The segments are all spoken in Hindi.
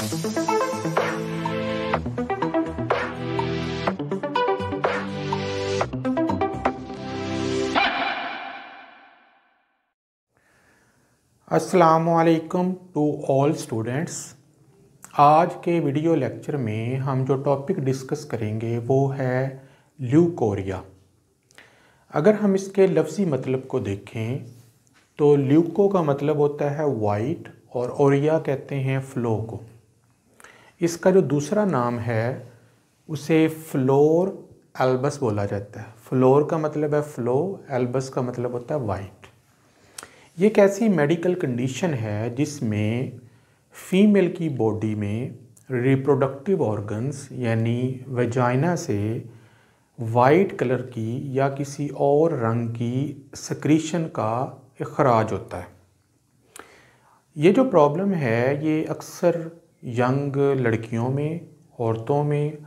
असलकम टू ऑल स्टूडेंट्स आज के वीडियो लेक्चर में हम जो टॉपिक डिस्कस करेंगे वो है ल्यूकोरिया अगर हम इसके लफ्ज़ी मतलब को देखें तो ल्यूको का मतलब होता है वाइट और ओरिया कहते हैं फ्लो को इसका जो दूसरा नाम है उसे फ्लोर एल्बस बोला जाता है फ्लोर का मतलब है फ्लो एल्बस का मतलब होता है वाइट ये एक ऐसी मेडिकल कंडीशन है जिसमें फीमेल की बॉडी में रिप्रोडक्टिव ऑर्गन्स यानी वेजाइना से वाइट कलर की या किसी और रंग की सक्रीशन का अखराज होता है ये जो प्रॉब्लम है ये अक्सर यंग लड़कियों में औरतों में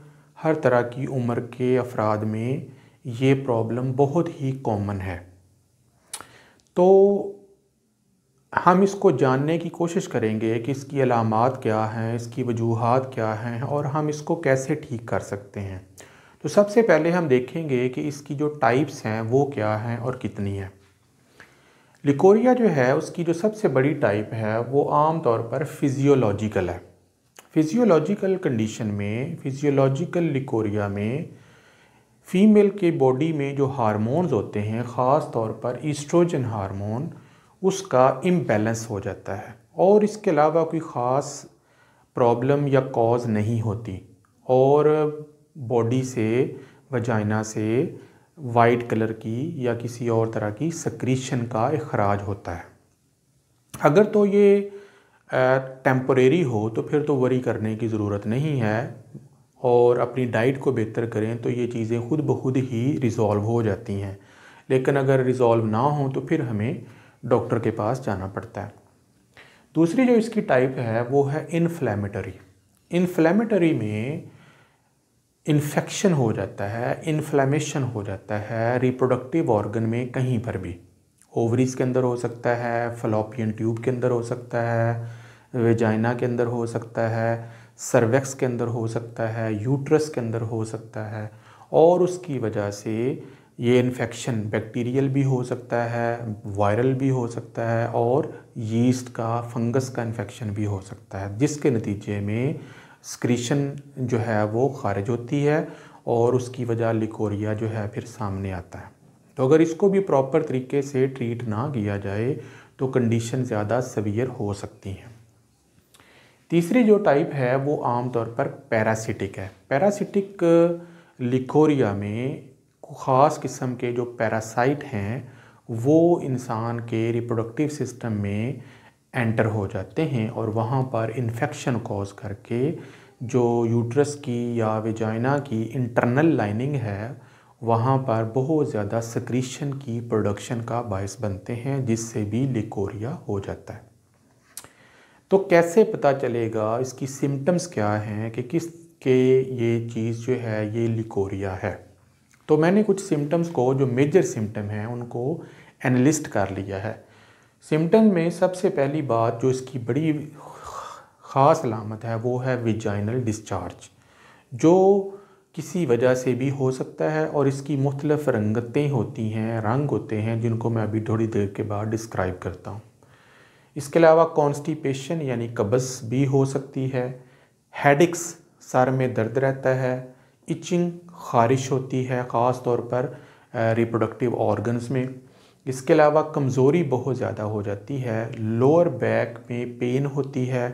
हर तरह की उम्र के अफराद में ये प्रॉब्लम बहुत ही कॉमन है तो हम इसको जानने की कोशिश करेंगे कि इसकी अलामत क्या हैं इसकी वजूहत क्या हैं और हम इसको कैसे ठीक कर सकते हैं तो सबसे पहले हम देखेंगे कि इसकी जो टाइप्स हैं वो क्या हैं और कितनी हैं लिकोरिया जो है उसकी जो सबसे बड़ी टाइप है वो आम तौर पर फिज़ियोलॉजिकल है फिजियोलॉजिकल कंडीशन में फिजियोलॉजिकल लिकोरिया में फीमेल के बॉडी में जो हार्मोन्स होते हैं ख़ास तौर पर ईस्ट्रोजन हार्मोन उसका इम्बेलेंस हो जाता है और इसके अलावा कोई ख़ास प्रॉब्लम या कॉज नहीं होती और बॉडी से वजाइना से वाइट कलर की या किसी और तरह की सक्रीशन का अखराज होता है अगर तो ये टेम्परेरी हो तो फिर तो वरी करने की ज़रूरत नहीं है और अपनी डाइट को बेहतर करें तो ये चीज़ें खुद ब खुद ही रिज़ोल्व हो जाती हैं लेकिन अगर रिज़ोल्व ना हो तो फिर हमें डॉक्टर के पास जाना पड़ता है दूसरी जो इसकी टाइप है वो है इन्फ्लेमेटरी इन्फ्लेमेटरी में इन्फेक्शन हो जाता है इन्फ्लेमेशन हो जाता है रिप्रोडक्टिव ऑर्गन में कहीं पर भी ओवरीज के अंदर हो सकता है फलोपियन ट्यूब के अंदर हो सकता है वेजाइना के अंदर हो सकता है सर्वेक्स के अंदर हो सकता है यूट्रस के अंदर हो सकता है और उसकी वजह से ये इन्फेक्शन बैक्टीरियल भी हो सकता है वायरल भी हो सकता है और यीस्ट का फंगस का इन्फेक्शन भी हो सकता है जिसके नतीजे में स्क्रीशन जो है वो खारिज होती है और उसकी वजह लिकोरिया जो है फिर सामने आता है तो अगर इसको भी प्रॉपर तरीके से ट्रीट ना किया जाए तो कंडीशन ज़्यादा सवियर हो सकती हैं तीसरी जो टाइप है वो आमतौर पर पैरासिटिक है पैरासिटिक लिकोरिया में ख़ास किस्म के जो पैरासाइट हैं वो इंसान के रिप्रोडक्टिव सिस्टम में एंटर हो जाते हैं और वहाँ पर इन्फेक्शन कॉज करके जो यूट्रस की या वेजाइना की इंटरनल लाइनिंग है वहाँ पर बहुत ज़्यादा सक्रीशन की प्रोडक्शन का बायस बनते हैं जिससे भी लिकोरिया हो जाता है तो कैसे पता चलेगा इसकी सिम्टम्स क्या हैं कि किस के ये चीज़ जो है ये लिकोरिया है तो मैंने कुछ सिम्टम्स को जो मेजर सिम्टम हैं उनको एनालिस्ट कर लिया है सिम्टम में सबसे पहली बात जो इसकी बड़ी ख़ास अलामत है वो है विजाइनल डिस्चार्ज जो किसी वजह से भी हो सकता है और इसकी मुख्तलफ़ रंगतें होती हैं रंग होते हैं जिनको मैं अभी थोड़ी देर के बाद डिस्क्राइब करता हूँ इसके अलावा कॉन्स्टिपेशन यानी कब्ज़ भी हो सकती है हेडिक्स सर में दर्द रहता है इचिंग खारिश होती है ख़ास तौर पर रिप्रोडक्टिव ऑर्गन्स में इसके अलावा कमज़ोरी बहुत ज़्यादा हो जाती है लोअर बैक में पेन होती है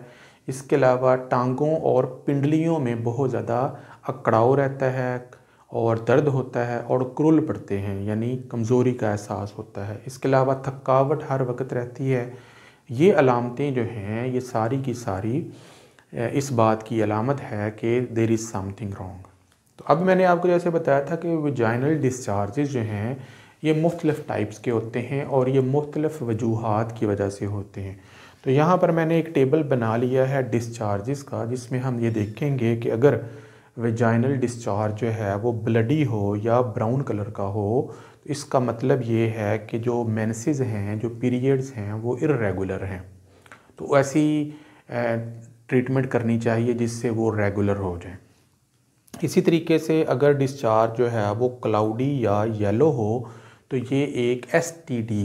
इसके अलावा टांगों और पिंडलियों में बहुत ज़्यादा अकड़ाव रहता है और दर्द होता है और क्रुल पड़ते हैं यानी कमज़ोरी का एहसास होता है इसके अलावा थकावट हर वक्त रहती है ये अलामतें जो हैं ये सारी की सारी इस बात की अलामत है कि देर इज़ समथिंग रॉन्ग तो अब मैंने आपको जैसे बताया था कि वजाइनल डिस्चार्जेज जो हैं ये मुख्तलिफ़ टाइप्स के होते हैं और ये मुख्तलिफ़ वजूहत की वजह से होते हैं तो यहाँ पर मैंने एक टेबल बना लिया है डिस्चार्जिस का जिसमें हम ये देखेंगे कि अगर वेजाइनल डिस्चार्ज जो है वो ब्लडी हो या ब्राउन कलर का हो तो इसका मतलब ये है कि जो मेनसेज हैं जो पीरियड्स हैं वो इरेगुलर हैं तो ऐसी ट्रीटमेंट करनी चाहिए जिससे वो रेगुलर हो जाए इसी तरीके से अगर डिस्चार्ज जो है वो क्लाउडी या येलो हो तो ये एक एस टी डी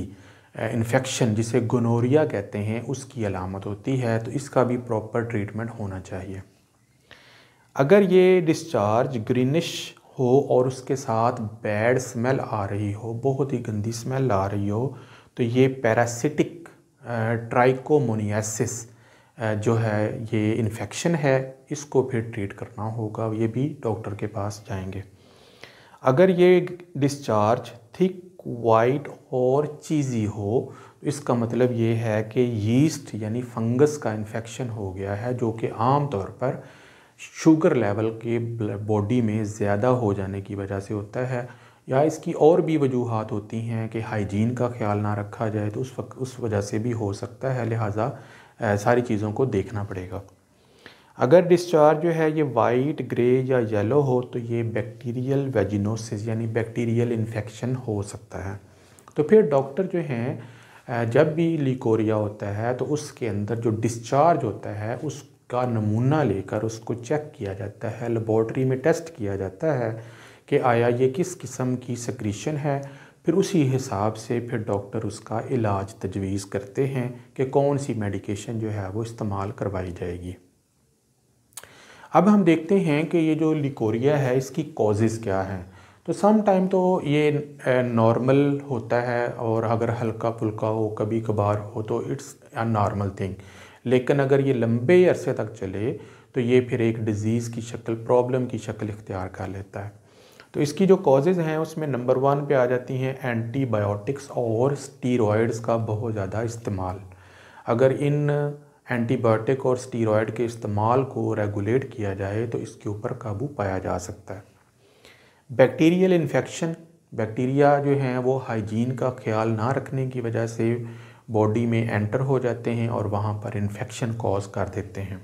इन्फेक्शन जिसे गनोरिया कहते हैं उसकी अलामत होती है तो इसका भी प्रॉपर ट्रीटमेंट होना चाहिए अगर ये डिस्चार्ज ग्रीनिश हो और उसके साथ बैड स्मेल आ रही हो बहुत ही गंदी स्मेल आ रही हो तो ये पैरासिटिक ट्राइकोमोनियासिस जो है ये इन्फेक्शन है इसको फिर ट्रीट करना होगा ये भी डॉक्टर के पास जाएंगे अगर ये डिस्चार्ज थिक वाइट और चीज़ी हो तो इसका मतलब ये है कि यीस्ट यानी फंगस का इन्फेक्शन हो गया है जो कि आम तौर पर शुगर लेवल के बॉडी में ज़्यादा हो जाने की वजह से होता है या इसकी और भी वजूहत होती हैं कि हाइजीन का ख्याल ना रखा जाए तो उस वक्त उस वजह से भी हो सकता है लिहाजा सारी चीज़ों को देखना पड़ेगा अगर डिस्चार्ज जो है ये वाइट ग्रे या येलो हो तो ये बैक्टीरियल वेजिनोसिस यानी बैक्टीरियल इन्फेक्शन हो सकता है तो फिर डॉक्टर जो हैं जब भी लिकोरिया होता है तो उसके अंदर जो डिस्चार्ज होता है उसका नमूना लेकर उसको चेक किया जाता है लेबॉर्ट्री में टेस्ट किया जाता है कि आया ये किस किस्म की सक्रीशन है फिर उसी हिसाब से फिर डॉक्टर उसका इलाज तजवीज़ करते हैं कि कौन सी मेडिकेशन जो है वो इस्तेमाल करवाई जाएगी अब हम देखते हैं कि ये जो लिकोरिया है इसकी कॉजेज़ क्या हैं तो सम टाइम तो ये नॉर्मल होता है और अगर हल्का फुल्का हो कभी कभार हो तो इट्स अ नॉर्मल थिंग लेकिन अगर ये लंबे अरसे तक चले तो ये फिर एक डिज़ीज़ की शक्ल प्रॉब्लम की शक्ल इख्तियार कर लेता है तो इसकी जो कॉजेज़ हैं उसमें नंबर वन पे आ जाती हैं एंटीबायोटिक्स और स्टीरोड्स का बहुत ज़्यादा इस्तेमाल अगर इन एंटीबायोटिक और स्टीरॉयड के इस्तेमाल को रेगुलेट किया जाए तो इसके ऊपर काबू पाया जा सकता है बैक्टीरियल इन्फेक्शन बैक्टीरिया जो हैं वो हाइजीन का ख्याल ना रखने की वजह से बॉडी में एंटर हो जाते हैं और वहाँ पर इन्फेक्शन कॉज कर देते हैं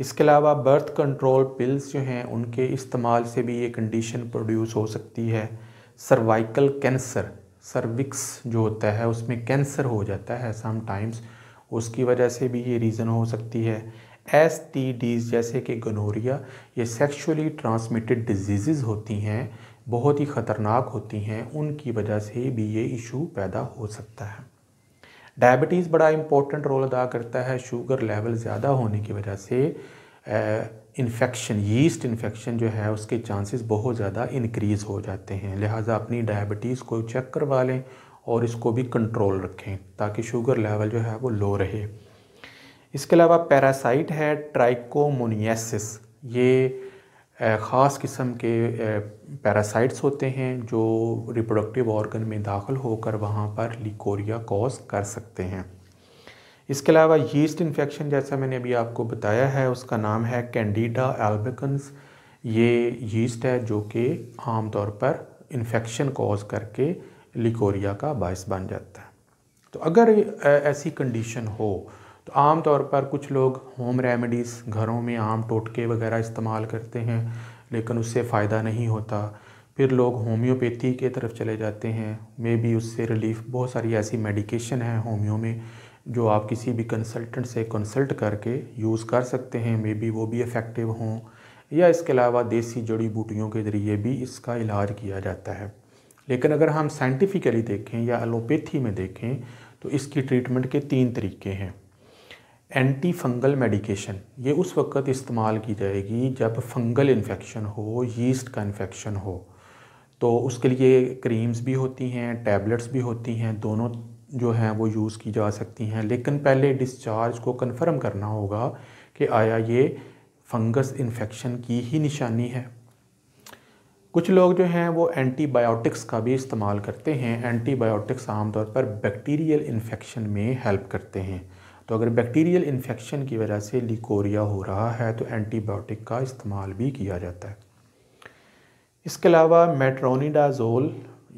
इसके अलावा बर्थ कंट्रोल पिल्स जो हैं उनके इस्तेमाल से भी ये कंडीशन प्रोड्यूस हो सकती है सर्वाइकल कैंसर सर्विक्स जो होता है उसमें कैंसर हो जाता है समटाइम्स उसकी वजह से भी ये रीज़न हो सकती है एस टी डीज़ जैसे कि गनोरिया ये सेक्सुअली ट्रांसमिटेड डिजीज़ होती हैं बहुत ही ख़तरनाक होती हैं उनकी वजह से भी ये इशू पैदा हो सकता है डायबिटीज़ बड़ा इम्पोर्टेंट रोल अदा करता है शुगर लेवल ज़्यादा होने की वजह से इन्फेक्शन यीस्ट इन्फेक्शन जो है उसके चांसेस बहुत ज़्यादा इंक्रीज़ हो जाते हैं लिहाजा अपनी डायबिटीज़ को चेक करवा लें और इसको भी कंट्रोल रखें ताकि शुगर लेवल जो है वो लो रहे इसके अलावा पैरासाइट है ट्राइकोमोनीसिस ये ख़ास किस्म के पैरासाइट्स होते हैं जो रिप्रोडक्टिव ऑर्गन में दाखिल होकर वहाँ पर लिकोरिया कॉज कर सकते हैं इसके अलावा यीस्ट इन्फेक्शन जैसा मैंने अभी आपको बताया है उसका नाम है कैंडिडा एल्बिकन्स ये यीस्ट है जो कि आम तौर पर इन्फेक्शन कॉज करके लिकोरिया का बायस बन जाता है तो अगर ऐसी कंडीशन हो तो आम तौर पर कुछ लोग होम रेमेडीज़ घरों में आम टोटके वगैरह इस्तेमाल करते हैं लेकिन उससे फ़ायदा नहीं होता फिर लोग होम्योपैथी के तरफ चले जाते हैं मे बी उससे रिलीफ बहुत सारी ऐसी मेडिकेशन है होम्यो में जो आप किसी भी कंसल्टेंट से कंसल्ट करके यूज़ कर सकते हैं मे बी वो भी इफ़ेक्टिव हों या इसके अलावा देसी जड़ी बूटियों के ज़रिए भी इसका इलाज किया जाता है लेकिन अगर हम साइंटिफिकली देखें या एलोपैथी में देखें तो इसकी ट्रीटमेंट के तीन तरीके हैं एंटी फंगल मेडिकेशन ये उस वक्त इस्तेमाल की जाएगी जब फंगल इन्फेक्शन हो यीस्ट का इन्फेक्शन हो तो उसके लिए क्रीम्स भी होती हैं टैबलेट्स भी होती हैं दोनों जो हैं वो यूज़ की जा सकती हैं लेकिन पहले डिस्चार्ज को कन्फर्म करना होगा कि आया ये फंगस इन्फेक्शन की ही निशानी है कुछ लोग जो हैं वो एंटीबायोटिक्स का भी इस्तेमाल करते हैं एंटीबायोटिक्स आमतौर पर बैक्टीरियल इन्फेक्शन में हेल्प करते हैं तो अगर बैक्टीरियल इन्फेक्शन की वजह से लिकोरिया हो रहा है तो एंटीबायोटिक का इस्तेमाल भी किया जाता है इसके अलावा मेट्रोनिडाजोल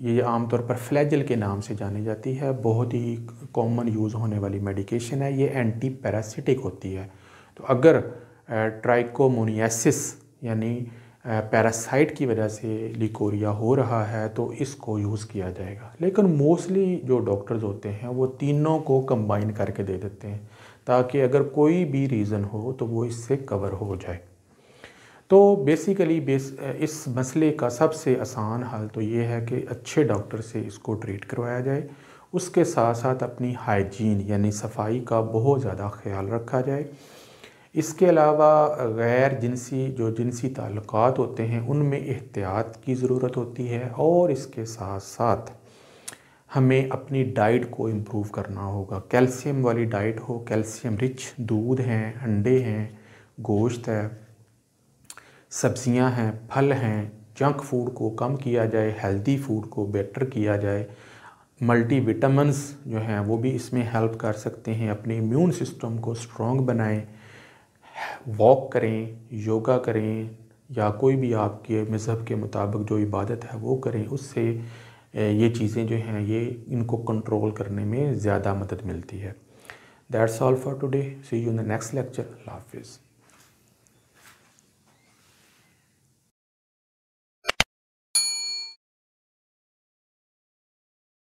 ये आमतौर पर फ्लैजल के नाम से जानी जाती है बहुत ही कॉमन यूज़ होने वाली मेडिकेशन है ये एंटी पैरासिटिक होती है तो अगर ट्राइकोमोनियासिस यानी पैरासाइट की वजह से लिकोरिया हो रहा है तो इसको यूज़ किया जाएगा लेकिन मोस्टली जो डॉक्टर्स होते हैं वो तीनों को कंबाइन करके दे देते हैं ताकि अगर कोई भी रीज़न हो तो वो इससे कवर हो जाए तो बेसिकली बेस इस मसले का सबसे आसान हल तो ये है कि अच्छे डॉक्टर से इसको ट्रीट करवाया जाए उसके साथ साथ अपनी हाइजीन यानी सफाई का बहुत ज़्यादा ख्याल रखा जाए इसके अलावा गैर जिनसी जो जिनसी ताल्लुक होते हैं उनमें एहतियात की ज़रूरत होती है और इसके साथ साथ हमें अपनी डाइट को इम्प्रूव करना होगा कैल्शियम वाली डाइट हो कैल्शियम रिच दूध हैं अंडे हैं गोश्त है सब्जियां हैं फल हैं जंक फूड को कम किया जाए हेल्दी फूड को बेटर किया जाए मल्टी विटामस जो हैं वो भी इसमें हेल्प कर सकते हैं अपने इम्यून सिस्टम को स्ट्रॉन्ग बनाएँ वॉक करें योगा करें या कोई भी आपके मज़हब के मुताबिक जो इबादत है वो करें उससे ये चीज़ें जो हैं ये इनको कंट्रोल करने में ज़्यादा मदद मिलती है that's all for today see you in the next lecture हाफिज़